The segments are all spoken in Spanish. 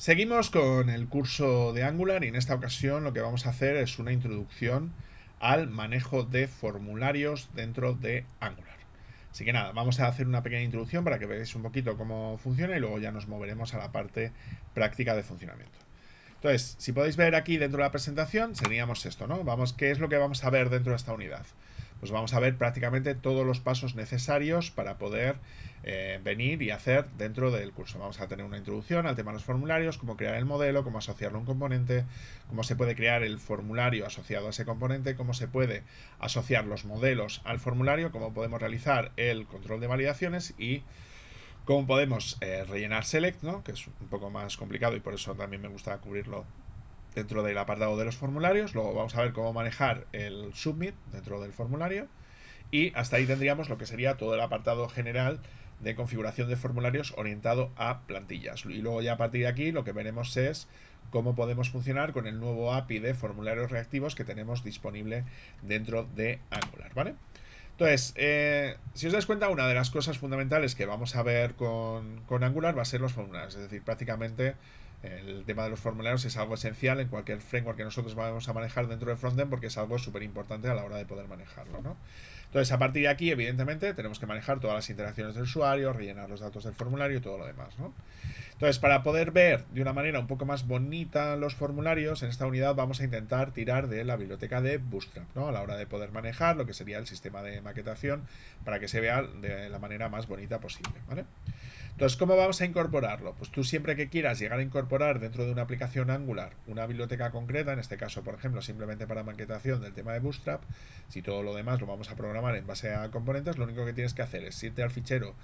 Seguimos con el curso de Angular y en esta ocasión lo que vamos a hacer es una introducción al manejo de formularios dentro de Angular. Así que nada, vamos a hacer una pequeña introducción para que veáis un poquito cómo funciona y luego ya nos moveremos a la parte práctica de funcionamiento. Entonces, si podéis ver aquí dentro de la presentación, seríamos esto, ¿no? Vamos, ¿qué es lo que vamos a ver dentro de esta unidad? Pues vamos a ver prácticamente todos los pasos necesarios para poder eh, venir y hacer dentro del curso. Vamos a tener una introducción al tema de los formularios, cómo crear el modelo, cómo asociarlo a un componente, cómo se puede crear el formulario asociado a ese componente, cómo se puede asociar los modelos al formulario, cómo podemos realizar el control de validaciones y cómo podemos eh, rellenar select, que es un poco más complicado y por eso también me gusta cubrirlo dentro del apartado de los formularios. Luego vamos a ver cómo manejar el submit dentro del formulario. Y hasta ahí tendríamos lo que sería todo el apartado general de configuración de formularios orientado a plantillas. Y luego ya a partir de aquí lo que veremos es cómo podemos funcionar con el nuevo API de formularios reactivos que tenemos disponible dentro de Angular, ¿vale? Entonces, eh, si os dais cuenta, una de las cosas fundamentales que vamos a ver con, con Angular va a ser los formularios, es decir, prácticamente el tema de los formularios es algo esencial en cualquier framework que nosotros vamos a manejar dentro de frontend porque es algo súper importante a la hora de poder manejarlo, ¿no? Entonces, a partir de aquí, evidentemente, tenemos que manejar todas las interacciones del usuario, rellenar los datos del formulario y todo lo demás, ¿no? Entonces, para poder ver de una manera un poco más bonita los formularios, en esta unidad vamos a intentar tirar de la biblioteca de Bootstrap, ¿no? A la hora de poder manejar lo que sería el sistema de maquetación para que se vea de la manera más bonita posible, ¿vale? Entonces, ¿cómo vamos a incorporarlo? Pues tú siempre que quieras llegar a incorporar dentro de una aplicación Angular una biblioteca concreta, en este caso, por ejemplo, simplemente para maquetación del tema de Bootstrap, si todo lo demás lo vamos a programar en base a componentes, lo único que tienes que hacer es irte al fichero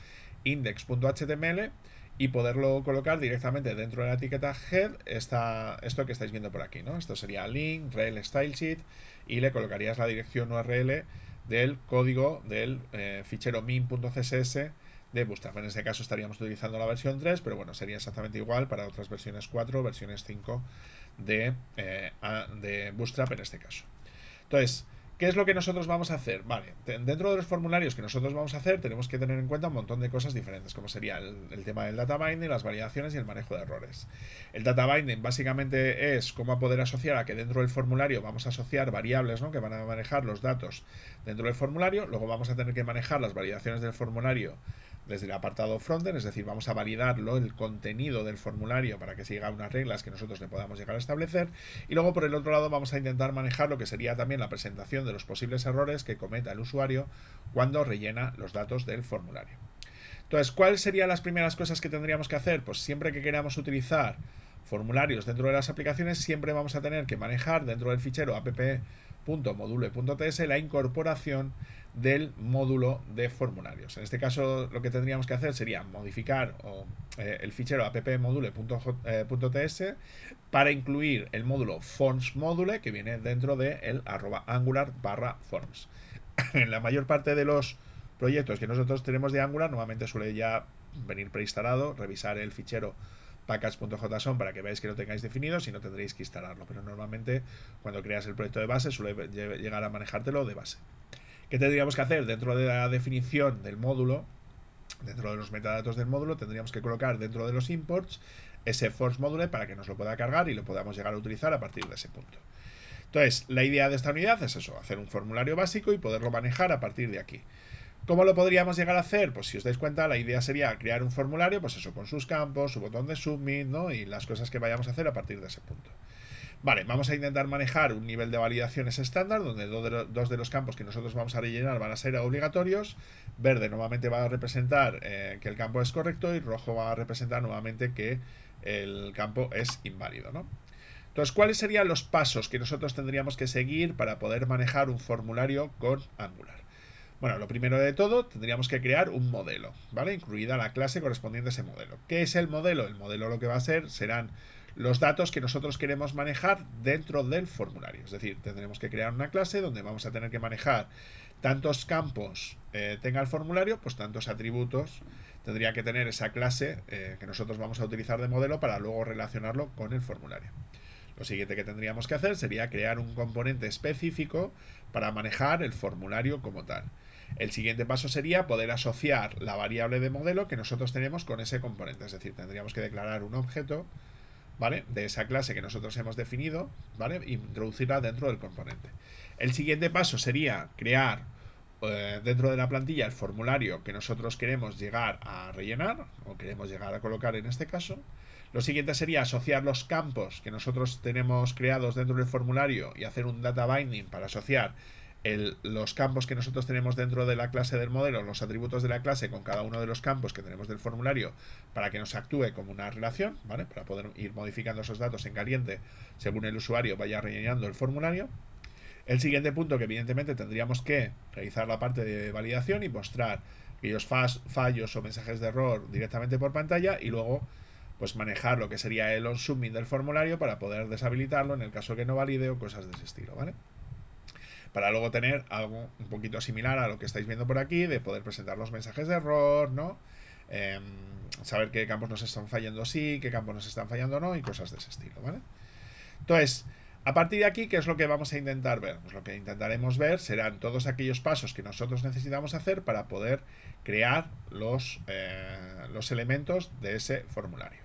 index.html y poderlo colocar directamente dentro de la etiqueta head esto que estáis viendo por aquí, ¿no? Esto sería link, rel stylesheet, y le colocarías la dirección URL del código del eh, fichero min.css de Bootstrap. Pues, en este caso estaríamos utilizando la versión 3, pero bueno, sería exactamente igual para otras versiones 4, versiones 5 de, eh, de Bootstrap en este caso. Entonces, ¿Qué es lo que nosotros vamos a hacer? Vale, dentro de los formularios que nosotros vamos a hacer tenemos que tener en cuenta un montón de cosas diferentes, como sería el, tema del data binding, las validaciones y el manejo de errores. El data binding básicamente es cómo poder asociar a que dentro del formulario vamos a asociar variables que van a manejar los datos dentro del formulario, luego vamos a tener que manejar las validaciones del formulario desde el apartado frontend, es decir, vamos a validarlo, el contenido del formulario para que siga unas reglas que nosotros le podamos llegar a establecer y luego por el otro lado vamos a intentar manejar lo que sería también la presentación de los posibles errores que cometa el usuario cuando rellena los datos del formulario. Entonces, ¿cuáles serían las primeras cosas que tendríamos que hacer? Pues siempre que queramos utilizar formularios dentro de las aplicaciones, siempre vamos a tener que manejar dentro del fichero app .module.ts la incorporación del módulo de formularios. En este caso lo que tendríamos que hacer sería modificar eh, el fichero appmodule.ts eh, para incluir el módulo formsModule que viene dentro del de arroba angular barra forms. en la mayor parte de los proyectos que nosotros tenemos de Angular normalmente suele ya venir preinstalado, revisar el fichero package.json para que veáis que lo tengáis definido, si no tendréis que instalarlo. Pero normalmente cuando creas el proyecto de base suele llegar a manejártelo de base. ¿Qué tendríamos que hacer? Dentro de la definición del módulo, dentro de los metadatos del módulo, tendríamos que colocar dentro de los imports ese force module para que nos lo pueda cargar y lo podamos llegar a utilizar a partir de ese punto. Entonces, la idea de esta unidad es eso, hacer un formulario básico y poderlo manejar a partir de aquí. ¿Cómo lo podríamos llegar a hacer? Pues si os dais cuenta, la idea sería crear un formulario, pues eso, con sus campos, su botón de submit, ¿no? Y las cosas que vayamos a hacer a partir de ese punto. Vale, vamos a intentar manejar un nivel de validaciones estándar, donde dos de los campos que nosotros vamos a rellenar van a ser obligatorios. Verde nuevamente va a representar eh, que el campo es correcto y rojo va a representar nuevamente que el campo es inválido, Entonces, ¿cuáles serían los pasos que nosotros tendríamos que seguir para poder manejar un formulario con Angular? Bueno, lo primero de todo, tendríamos que crear un modelo, ¿vale? Incluida la clase correspondiente a ese modelo. ¿Qué es el modelo? El modelo lo que va a ser serán los datos que nosotros queremos manejar dentro del formulario. Es decir, tendremos que crear una clase donde vamos a tener que manejar tantos campos eh, tenga el formulario, pues tantos atributos tendría que tener esa clase eh, que nosotros vamos a utilizar de modelo para luego relacionarlo con el formulario. Lo siguiente que tendríamos que hacer sería crear un componente específico para manejar el formulario como tal. El siguiente paso sería poder asociar la variable de modelo que nosotros tenemos con ese componente, es decir, tendríamos que declarar un objeto ¿vale? de esa clase que nosotros hemos definido ¿vale? e introducirla dentro del componente. El siguiente paso sería crear eh, dentro de la plantilla el formulario que nosotros queremos llegar a rellenar o queremos llegar a colocar en este caso. Lo siguiente sería asociar los campos que nosotros tenemos creados dentro del formulario y hacer un data binding para asociar los campos que nosotros tenemos dentro de la clase del modelo, los atributos de la clase con cada uno de los campos que tenemos del formulario para que nos actúe como una relación, ¿vale? Para poder ir modificando esos datos en caliente según el usuario vaya rellenando el formulario. El siguiente punto que evidentemente tendríamos que realizar la parte de validación y mostrar aquellos fallos o mensajes de error directamente por pantalla y luego pues manejar lo que sería el on submit del formulario para poder deshabilitarlo en el caso que no valide o cosas de ese estilo, ¿vale? para luego tener algo un poquito similar a lo que estáis viendo por aquí, de poder presentar los mensajes de error, ¿no? Em, saber qué campos nos están fallando sí, qué campos nos están fallando no y cosas de ese estilo, Entonces, a partir de aquí, ¿qué es lo que vamos a intentar ver? Pues lo que intentaremos ver serán todos aquellos pasos que nosotros necesitamos hacer para poder crear los, eh, los elementos de ese formulario.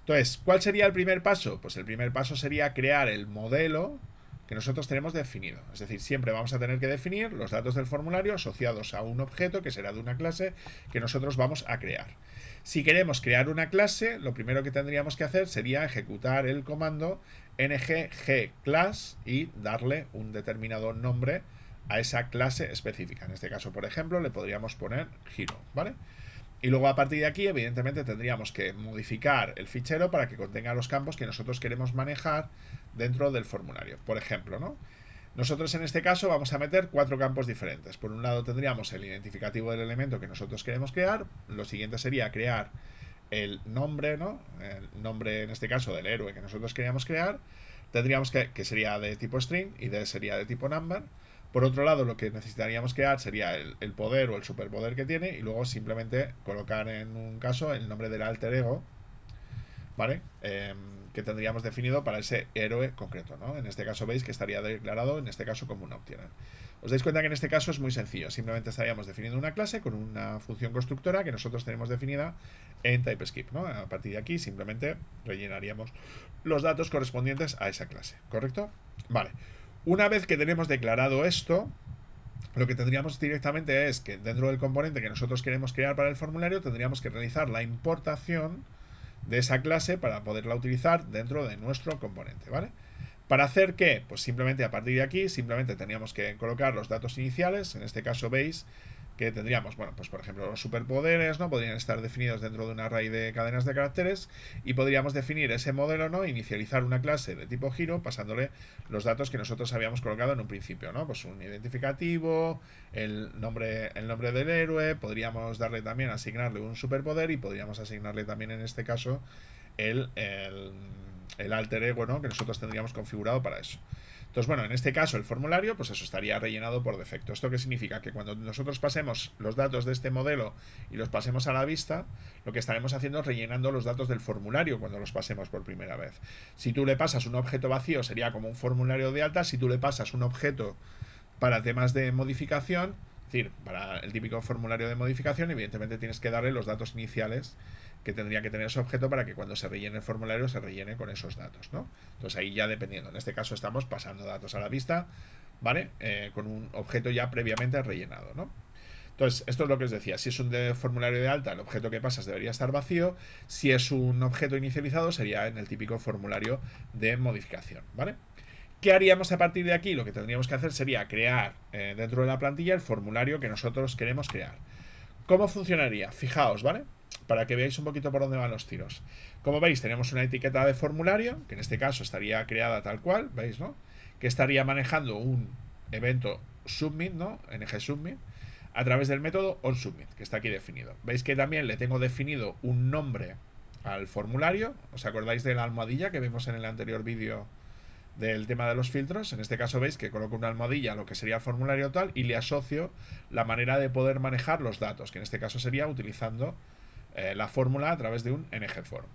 Entonces, ¿cuál sería el primer paso? Pues el primer paso sería crear el modelo que nosotros tenemos definido. Es decir, siempre vamos a tener que definir los datos del formulario asociados a un objeto que será de una clase que nosotros vamos a crear. Si queremos crear una clase, lo primero que tendríamos que hacer sería ejecutar el comando nggclass y darle un determinado nombre a esa clase específica. En este caso, por ejemplo, le podríamos poner giro, ¿vale? Y luego a partir de aquí, evidentemente, tendríamos que modificar el fichero para que contenga los campos que nosotros queremos manejar dentro del formulario. Por ejemplo, ¿no? Nosotros en este caso vamos a meter cuatro campos diferentes. Por un lado tendríamos el identificativo del elemento que nosotros queremos crear. Lo siguiente sería crear el nombre, ¿no? El nombre en este caso del héroe que nosotros queríamos crear. Tendríamos que, que sería de tipo string y de sería de tipo number. Por otro lado, lo que necesitaríamos crear sería el, poder o el superpoder que tiene y luego simplemente colocar en un caso el nombre del alter ego, ¿vale? Em, que tendríamos definido para ese héroe concreto, ¿no? En este caso veis que estaría declarado, en este caso, como un optional. Os dais cuenta que en este caso es muy sencillo, simplemente estaríamos definiendo una clase con una función constructora que nosotros tenemos definida en TypeScript, ¿no? A partir de aquí simplemente rellenaríamos los datos correspondientes a esa clase, ¿correcto? Vale. Una vez que tenemos declarado esto, lo que tendríamos directamente es que dentro del componente que nosotros queremos crear para el formulario, tendríamos que realizar la importación de esa clase para poderla utilizar dentro de nuestro componente, ¿vale? ¿Para hacer qué? Pues simplemente a partir de aquí, simplemente teníamos que colocar los datos iniciales, en este caso veis que tendríamos, bueno, pues por ejemplo los superpoderes, ¿no? Podrían estar definidos dentro de una array de cadenas de caracteres y podríamos definir ese modelo, ¿no? Inicializar una clase de tipo giro pasándole los datos que nosotros habíamos colocado en un principio, ¿no? Pues un identificativo, el nombre, el nombre del héroe, podríamos darle también, asignarle un superpoder y podríamos asignarle también en este caso el, el, el alter ego, ¿no? Que nosotros tendríamos configurado para eso. Entonces, bueno, en este caso el formulario, pues eso estaría rellenado por defecto. ¿Esto qué significa? Que cuando nosotros pasemos los datos de este modelo y los pasemos a la vista, lo que estaremos haciendo es rellenando los datos del formulario cuando los pasemos por primera vez. Si tú le pasas un objeto vacío, sería como un formulario de alta. Si tú le pasas un objeto para temas de modificación, es decir, para el típico formulario de modificación, evidentemente tienes que darle los datos iniciales que tendría que tener ese objeto para que cuando se rellene el formulario se rellene con esos datos, ¿no? Entonces ahí ya dependiendo, en este caso estamos pasando datos a la vista, ¿vale? Eh, con un objeto ya previamente rellenado, ¿no? Entonces, esto es lo que os decía, si es un formulario de alta, el objeto que pasas debería estar vacío, si es un objeto inicializado sería en el típico formulario de modificación, ¿vale? ¿Qué haríamos a partir de aquí? Lo que tendríamos que hacer sería crear eh, dentro de la plantilla el formulario que nosotros queremos crear. ¿Cómo funcionaría? Fijaos, ¿vale? para que veáis un poquito por dónde van los tiros. Como veis, tenemos una etiqueta de formulario, que en este caso estaría creada tal cual, ¿veis, no? Que estaría manejando un evento submit, ¿no? ng submit, a través del método onSubmit, que está aquí definido. Veis que también le tengo definido un nombre al formulario. ¿Os acordáis de la almohadilla que vimos en el anterior vídeo del tema de los filtros? En este caso veis que coloco una almohadilla a lo que sería el formulario tal y le asocio la manera de poder manejar los datos, que en este caso sería utilizando eh, la fórmula a través de un ngform.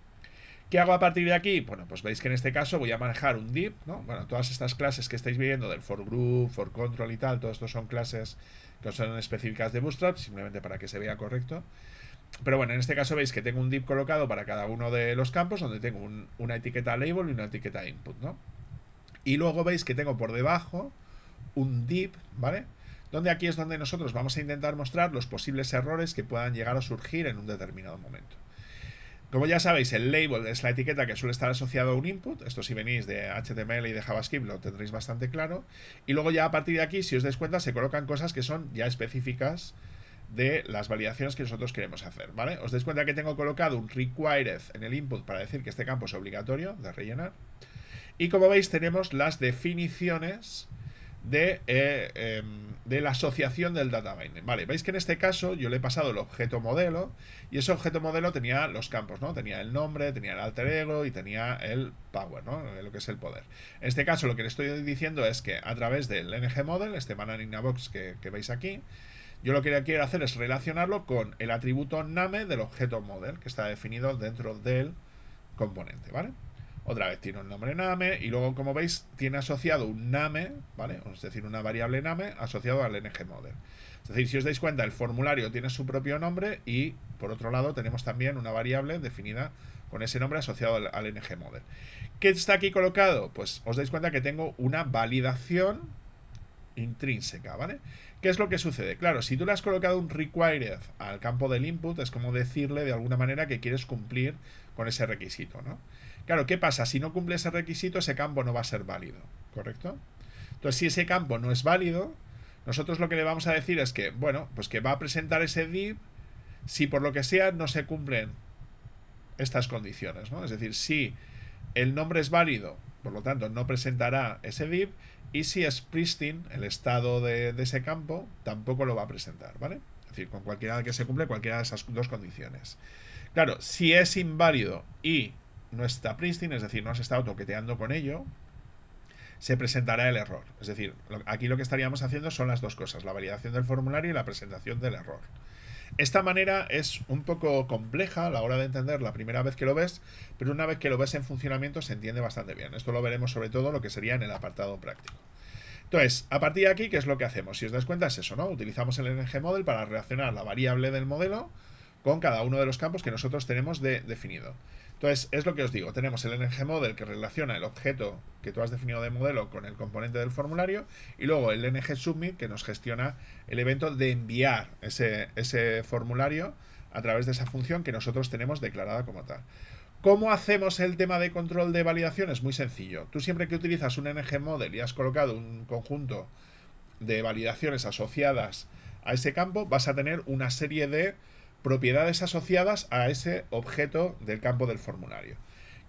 ¿Qué hago a partir de aquí? Bueno, pues veis que en este caso voy a manejar un div, ¿no? Bueno, todas estas clases que estáis viendo del for group, for control y tal, todos estos son clases que son específicas de Bootstrap, simplemente para que se vea correcto. Pero bueno, en este caso veis que tengo un div colocado para cada uno de los campos, donde tengo una etiqueta label y una etiqueta input, ¿no? Y luego veis que tengo por debajo un div, ¿vale? donde aquí es donde nosotros vamos a intentar mostrar los posibles errores que puedan llegar a surgir en un determinado momento. Como ya sabéis, el label es la etiqueta que suele estar asociado a un input. Esto si venís de HTML y de JavaScript lo tendréis bastante claro. Y luego ya a partir de aquí, si os dais cuenta, se colocan cosas que son ya específicas de las validaciones que nosotros queremos hacer, ¿vale? Os dais cuenta que tengo colocado un required en el input para decir que este campo es obligatorio de rellenar. Y como veis, tenemos las definiciones de... Eh, em, de la asociación del data Vale, veis que en este caso yo le he pasado el objeto modelo y ese objeto modelo tenía los campos, ¿no? Tenía el nombre, tenía el alter ego y tenía el power, ¿no? Eh, lo que es el poder. En este caso lo que le estoy diciendo es que a través del ng model, este banana box que, que veis aquí, yo lo que quiero hacer es relacionarlo con el atributo name del objeto model que está definido dentro del componente, ¿vale? Otra vez tiene un nombre name y luego, como veis, tiene asociado un name, ¿vale? Es decir, una variable name asociado al ngModel. Es decir, si os dais cuenta, el formulario tiene su propio nombre y, por otro lado, tenemos también una variable definida con ese nombre asociado al, ng-model. ¿Qué está aquí colocado? Pues os dais cuenta que tengo una validación intrínseca, ¿vale? ¿Qué es lo que sucede? Claro, si tú le has colocado un required al campo del input, es como decirle de alguna manera que quieres cumplir con ese requisito, ¿no? Claro, ¿qué pasa? Si no cumple ese requisito, ese campo no va a ser válido, ¿correcto? Entonces, si ese campo no es válido, nosotros lo que le vamos a decir es que, bueno, pues que va a presentar ese div si por lo que sea no se cumplen estas condiciones, ¿no? Es decir, si el nombre es válido, por lo tanto no presentará ese div, y si es pristine, el estado de, de ese campo, tampoco lo va a presentar, ¿vale? Es decir, con cualquiera que se cumple cualquiera de esas dos condiciones. Claro, si es inválido y no está pristine, es decir, no has estado toqueteando con ello, se presentará el error. Es decir, aquí lo que estaríamos haciendo son las dos cosas, la validación del formulario y la presentación del error. Esta manera es un poco compleja a la hora de entender la primera vez que lo ves, pero una vez que lo ves en funcionamiento se entiende bastante bien. Esto lo veremos sobre todo lo que sería en el apartado práctico. Entonces, a partir de aquí, ¿qué es lo que hacemos? Si os das cuenta es eso, ¿no? Utilizamos el ngModel para relacionar la variable del modelo con cada uno de los campos que nosotros tenemos definido. Entonces, es lo que os digo, tenemos el ngModel model que relaciona el objeto que tú has definido de modelo con el componente del formulario y luego el NG que nos gestiona el evento de enviar ese, formulario a través de esa función que nosotros tenemos declarada como tal. ¿Cómo hacemos el tema de control de validación? Es muy sencillo. Tú siempre que utilizas un ngModel model y has colocado un conjunto de validaciones asociadas a ese campo, vas a tener una serie de propiedades asociadas a ese objeto del campo del formulario.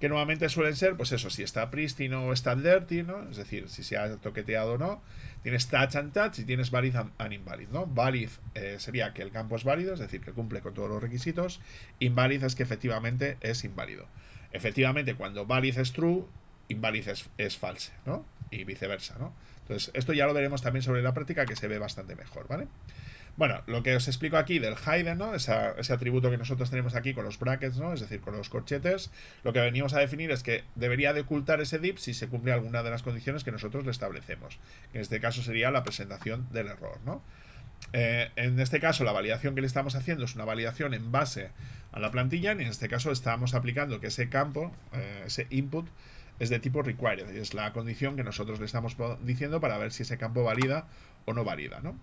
Que nuevamente suelen ser, pues eso, si está pristino o está dirty, ¿no? Es decir, si se ha toqueteado o no. Tienes touch and touch y tienes valid and, invalid, ¿no? Valid eh, sería que el campo es válido, es decir, que cumple con todos los requisitos. Invalid es que efectivamente es inválido. Efectivamente, cuando valid es true, invalid es, false, ¿no? Y viceversa, ¿no? Entonces, esto ya lo veremos también sobre la práctica que se ve bastante mejor, ¿vale? vale bueno, lo que os explico aquí del Haydn, ¿no? ese atributo que nosotros tenemos aquí con los brackets, ¿no? Es decir, con los corchetes, lo que venimos a definir es que debería de ocultar ese div si se cumple alguna de las condiciones que nosotros le establecemos. En este caso sería la presentación del error, ¿no? Eh, en este caso, la validación que le estamos haciendo es una validación en base a la plantilla, y en este caso estamos aplicando que ese campo, eh, ese input, es de tipo required, es la condición que nosotros le estamos diciendo para ver si ese campo valida o no valida, ¿no?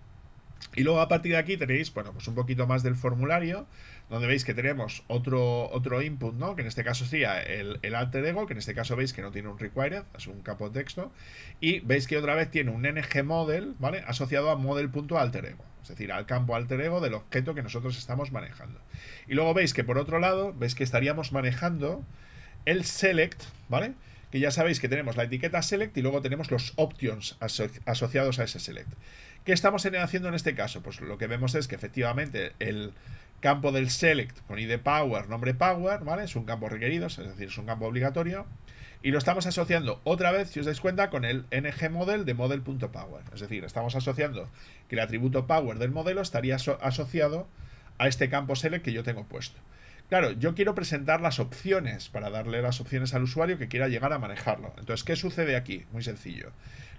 Y luego a partir de aquí tenéis, bueno, pues un poquito más del formulario, donde veis que tenemos otro, otro input, ¿no? Que en este caso sería el, el alter ego, que en este caso veis que no tiene un required, es un campo de texto. Y veis que otra vez tiene un ng model, ¿vale? Asociado a model.alter ego, es decir, al campo alter ego del objeto que nosotros estamos manejando. Y luego veis que por otro lado, veis que estaríamos manejando el select, ¿vale? Que ya sabéis que tenemos la etiqueta select y luego tenemos los options asociados a ese select. ¿Qué estamos haciendo en este caso? Pues lo que vemos es que efectivamente el campo del select con id power, nombre power, ¿vale? Es un campo requerido, es decir, es un campo obligatorio. Y lo estamos asociando otra vez, si os dais cuenta, con el ngModel de model.power. Es decir, estamos asociando que el atributo power del modelo estaría asociado a este campo select que yo tengo puesto. Claro, yo quiero presentar las opciones para darle las opciones al usuario que quiera llegar a manejarlo. Entonces, ¿qué sucede aquí? Muy sencillo.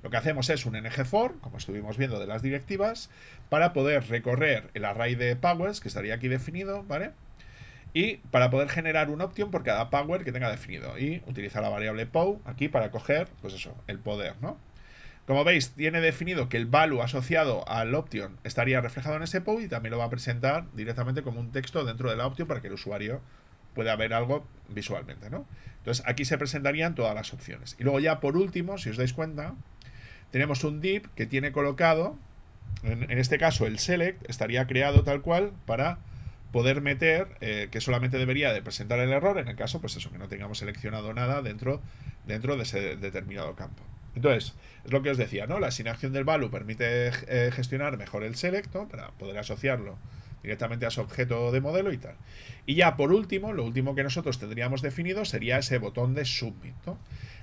Lo que hacemos es un ng como estuvimos viendo de las directivas, para poder recorrer el array de powers, que estaría aquí definido, ¿vale? Y para poder generar un option por cada power que tenga definido. Y utilizar la variable POW aquí para coger, pues eso, el poder, ¿no? Como veis, tiene definido que el value asociado al Option estaría reflejado en ese POU y también lo va a presentar directamente como un texto dentro de la Option para que el usuario pueda ver algo visualmente, ¿no? Entonces, aquí se presentarían todas las opciones. Y luego ya, por último, si os dais cuenta, tenemos un div que tiene colocado, en, este caso el select, estaría creado tal cual para poder meter, eh, que solamente debería de presentar el error, en el caso, pues eso, que no tengamos seleccionado nada dentro, dentro de ese determinado campo. Entonces, es lo que os decía, ¿no? La asignación del value permite eh, gestionar mejor el select, Para poder asociarlo directamente a su objeto de modelo y tal. Y ya por último, lo último que nosotros tendríamos definido sería ese botón de submit. ¿no?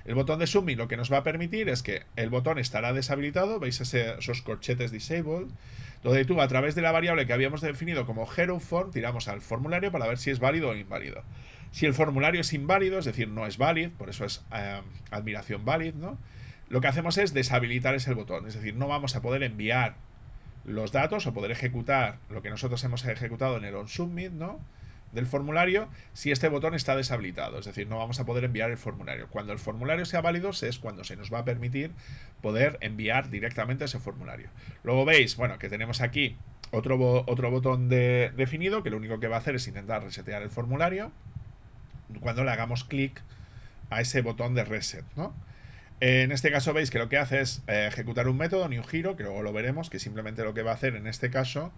El botón de submit lo que nos va a permitir es que el botón estará deshabilitado, veis esos corchetes disabled, donde tú a través de la variable que habíamos definido como hero form tiramos al formulario para ver si es válido o inválido. Si el formulario es inválido, es decir, no es válido, por eso es eh, admiración válido, ¿no? lo que hacemos es deshabilitar ese botón. Es decir, no vamos a poder enviar los datos o poder ejecutar lo que nosotros hemos ejecutado en el onSubmit, ¿no? del formulario si este botón está deshabilitado, es decir, no vamos a poder enviar el formulario. Cuando el formulario sea válido es cuando se nos va a permitir poder enviar directamente ese formulario. Luego veis, bueno, que tenemos aquí otro, otro botón definido que lo único que va a hacer es intentar resetear el formulario cuando le hagamos clic a ese botón de reset, ¿no? En este caso veis que lo que hace es eh, ejecutar un método ni un giro, que luego lo veremos, que simplemente lo que va a hacer en este caso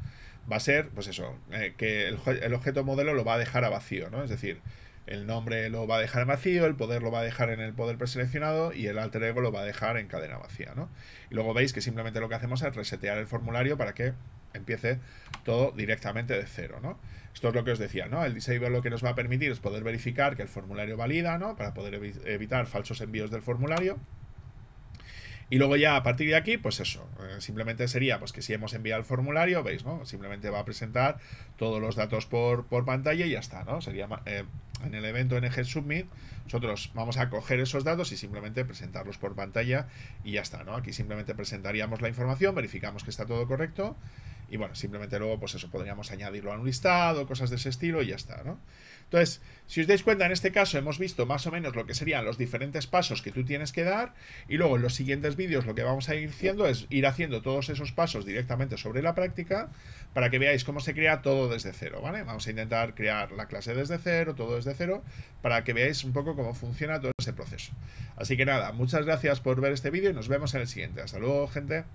va a ser, pues eso, eh, que el, objeto modelo lo va a dejar a vacío, ¿no? Es decir, el nombre lo va a dejar vacío, el poder lo va a dejar en el poder preseleccionado y el alter ego lo va a dejar en cadena vacía, ¿no? Y luego veis que simplemente lo que hacemos es resetear el formulario para que empiece todo directamente de cero, ¿no? Esto es lo que os decía, ¿no? El disable lo que nos va a permitir es poder verificar que el formulario valida, Para poder evitar falsos envíos del formulario. Y luego ya a partir de aquí, pues eso, eh, simplemente sería pues que si hemos enviado el formulario, veis, ¿no? Simplemente va a presentar todos los datos por, pantalla y ya está, ¿no? Sería eh, en el evento NG Submit, nosotros vamos a coger esos datos y simplemente presentarlos por pantalla y ya está, Aquí simplemente presentaríamos la información, verificamos que está todo correcto y bueno, simplemente luego, pues eso, podríamos añadirlo a un listado, cosas de ese estilo y ya está, ¿no? Entonces, si os dais cuenta, en este caso hemos visto más o menos lo que serían los diferentes pasos que tú tienes que dar y luego en los siguientes vídeos lo que vamos a ir haciendo es ir haciendo todos esos pasos directamente sobre la práctica para que veáis cómo se crea todo desde cero, ¿vale? Vamos a intentar crear la clase desde cero, todo desde cero, para que veáis un poco cómo funciona todo ese proceso. Así que nada, muchas gracias por ver este vídeo y nos vemos en el siguiente. Hasta luego, gente.